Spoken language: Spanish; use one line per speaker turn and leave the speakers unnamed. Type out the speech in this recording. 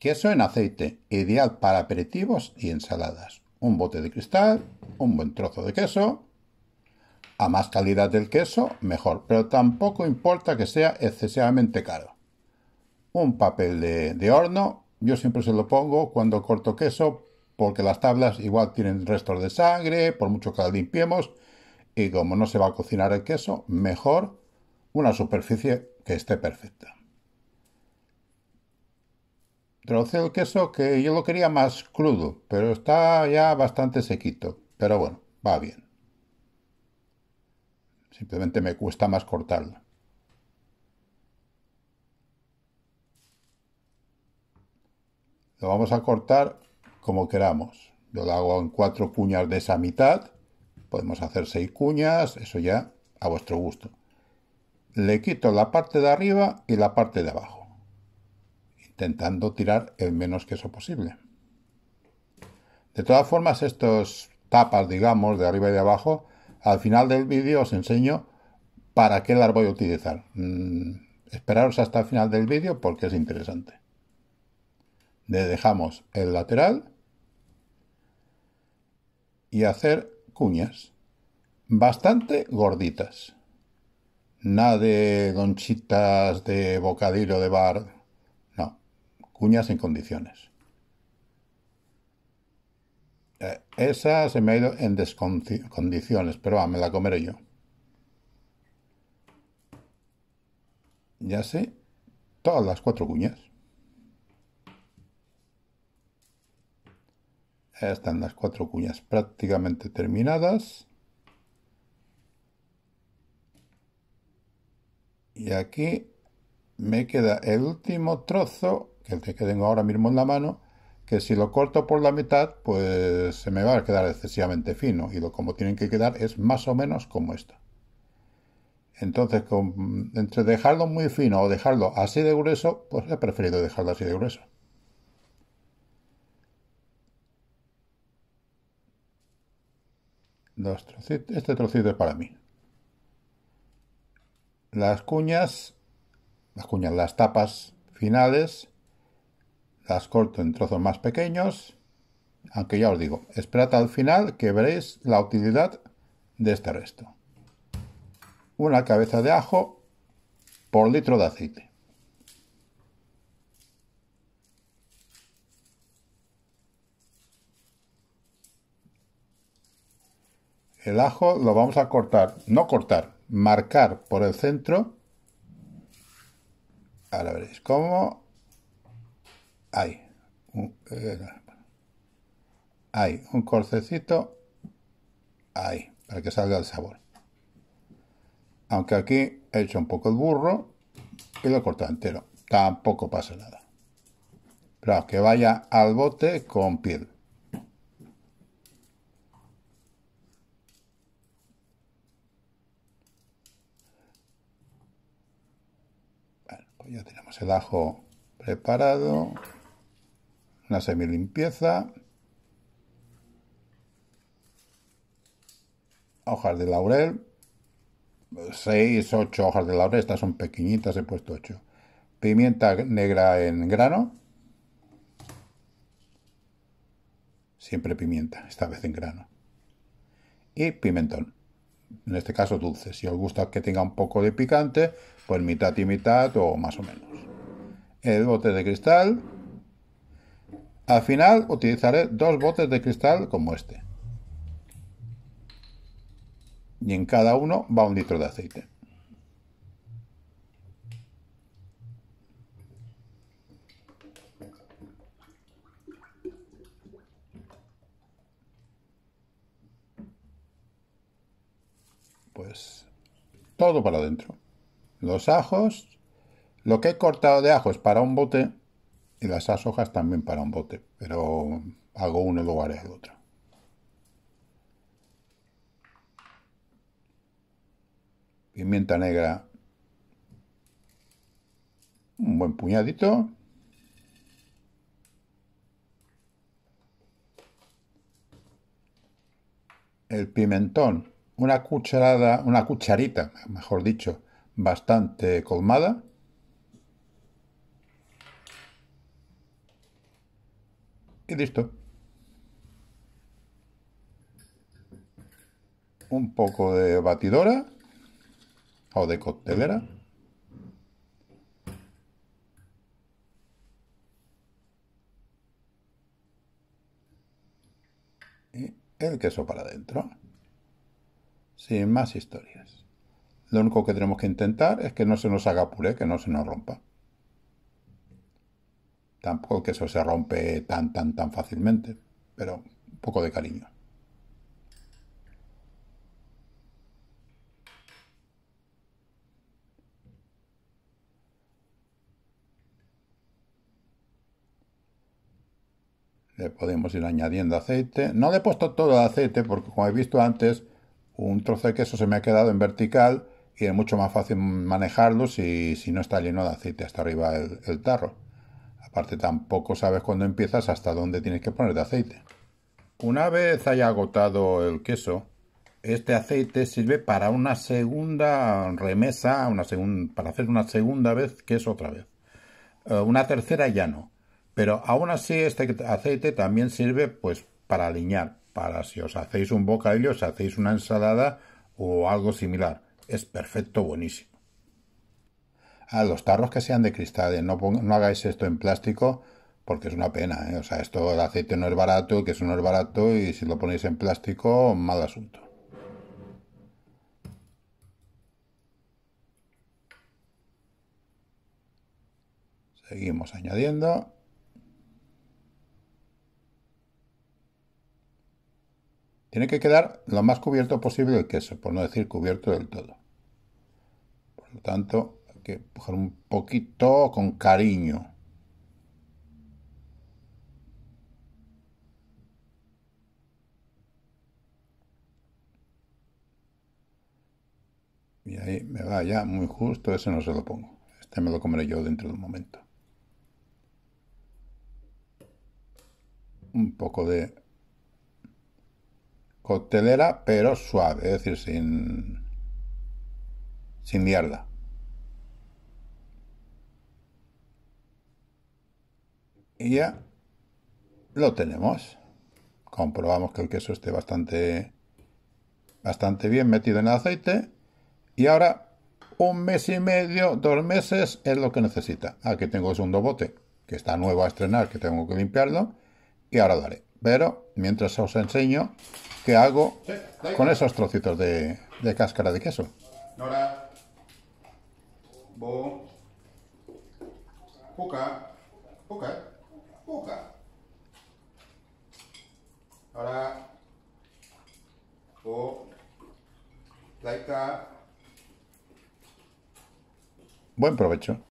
queso en aceite, ideal para aperitivos y ensaladas. Un bote de cristal, un buen trozo de queso. A más calidad del queso, mejor, pero tampoco importa que sea excesivamente caro. Un papel de, horno, yo siempre se lo pongo cuando corto queso porque las tablas igual tienen restos de sangre, por mucho que las limpiemos, y como no se va a cocinar el queso, mejor una superficie que esté perfecta. Troce el queso que yo lo quería más crudo, pero está ya bastante sequito. Pero bueno, va bien. Simplemente me cuesta más cortarlo. Lo vamos a cortar como queramos. Yo lo hago en cuatro cuñas de esa mitad. Podemos hacer seis cuñas, eso ya a vuestro gusto. Le quito la parte de arriba y la parte de abajo intentando tirar el menos queso posible. De todas formas, estas tapas, digamos, de arriba y de abajo, al final del vídeo os enseño para qué las voy a utilizar. Mm, esperaros hasta el final del vídeo porque es interesante. Le dejamos el lateral y hacer cuñas bastante gorditas. Nada de donchitas de bocadillo de bar cuñas en condiciones. Eh, esa se me ha ido en descondiciones, pero me la comeré yo. Ya sé, todas las cuatro cuñas. Están las cuatro cuñas prácticamente terminadas. Y aquí me queda el último trozo el que tengo ahora mismo en la mano, que si lo corto por la mitad, pues se me va a quedar excesivamente fino y lo como tienen que quedar es más o menos como esto. Entonces, entre dejarlo muy fino o dejarlo así de grueso, pues he preferido dejarlo así de grueso. este trocito es para mí. Las cuñas, las cuñas, las tapas finales las corto en trozos más pequeños, aunque ya os digo, esperad al final que veréis la utilidad de este resto. Una cabeza de ajo por litro de aceite. El ajo lo vamos a cortar, no cortar, marcar por el centro. Ahora veréis cómo hay un, hay eh, corcecito ahí, para que salga el sabor. Aunque aquí he hecho un poco el burro y lo he cortado entero. Tampoco pasa nada. Pero que vaya al bote con piel. Pues ya tenemos el ajo preparado una semilimpieza, hojas de laurel, 6, 8 hojas de laurel, estas son pequeñitas, he puesto 8. Pimienta negra en grano, siempre pimienta, esta vez en grano. Y pimentón, en este caso dulce. Si os gusta que tenga un poco de picante, pues mitad y mitad o más o menos. El bote de cristal, al final utilizaré dos botes de cristal como este. Y en cada uno va un litro de aceite. Pues todo para adentro. Los ajos, lo que he cortado de ajos para un bote y las asojas también para un bote, pero hago uno y luego haré el otro. Pimienta negra. Un buen puñadito. El pimentón, una cucharada, una cucharita, mejor dicho, bastante colmada Y listo. Un poco de batidora o de coctelera. Y el queso para adentro. Sin más historias. Lo único que tenemos que intentar es que no se nos haga puré, que no se nos rompa. Tampoco el queso se rompe tan, tan, tan fácilmente, pero un poco de cariño. Le podemos ir añadiendo aceite. No le he puesto todo el aceite porque, como he visto antes, un trozo de queso se me ha quedado en vertical y es mucho más fácil manejarlo si, si no está lleno de aceite hasta arriba el tarro. Aparte tampoco sabes cuándo empiezas hasta dónde tienes que poner de aceite. Una vez haya agotado el queso, este aceite sirve para una segunda remesa, para hacer una segunda vez queso otra vez. Eh, una tercera ya no. Pero aún así este aceite también sirve pues para aliñar, para si os hacéis un bocadillo, si hacéis una ensalada o algo similar. Es perfecto, buenísimo a ah, los tarros que sean de cristales, eh, no, no hagáis esto en plástico porque es una pena, eh. o sea, esto el aceite no es barato, el queso no es barato y si lo ponéis en plástico, mal asunto. Seguimos añadiendo. Tiene que quedar lo más cubierto posible el queso, por no decir cubierto del todo. Por lo tanto, que coger un poquito con cariño. Y ahí me va ya muy justo, ese no se lo pongo. Este me lo comeré yo dentro de un momento. Un poco de coctelera, pero suave, es decir, sin, sin mierda. Y ya lo tenemos. Comprobamos que el queso esté bastante, bastante bien metido en el aceite. Y ahora un mes y medio, dos meses es lo que necesita. Aquí tengo el segundo bote, que está nuevo a estrenar, que tengo que limpiarlo. Y ahora lo haré. Pero mientras os enseño qué hago con esos trocitos de, cáscara de queso. Eh. Cuca. Ahora, o Laika. Buen provecho.